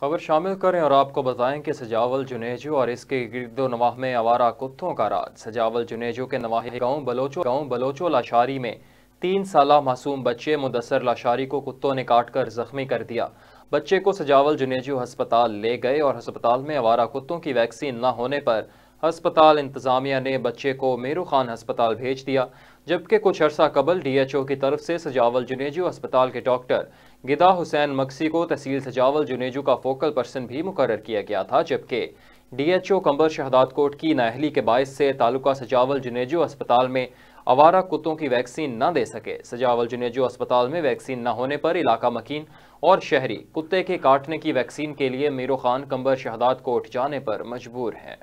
खबर शामिल करें और आपको बताएं कि सजावल जुनेजो और इसके गिरदो नवाह में आवारा कुत्तों का राज सजावल जुनेजो के नवाह गांव बलोचो गांव बलोचो लाशारी में तीन साल मासूम बच्चे मुदसर लाशारी को कुत्तों ने काट कर जख्मी कर दिया बच्चे को सजावल जुनेजो हस्पताल ले गए और हस्पताल में आवारा कुत्तों की वैक्सीन न होने पर हस्पताल इंतजामिया ने बच्चे को मेरू खान अस्पताल भेज दिया जबकि कुछ अरसा कबल ओ की तरफ से सजावल जुनेजो अस्पताल के डॉक्टर गिदा हुसैन मक्सी को तहसील सजावल जुनेजू का फोकल पर्सन भी मुकर किया गया था जबकि डी एच ओ कंबर शहदाद कोट की नाहली के बायस से तालुका सजावल जुनेजू अस्पताल में आवारा कुत्तों की वैक्सीन न दे सके सजावल जुनेजू अस्पताल में वैक्सीन न होने पर इलाका मकीन और शहरी कुत्ते के काटने की वैक्सीन के लिए मीरो खान कंबर शहदाद कोट जाने पर मजबूर हैं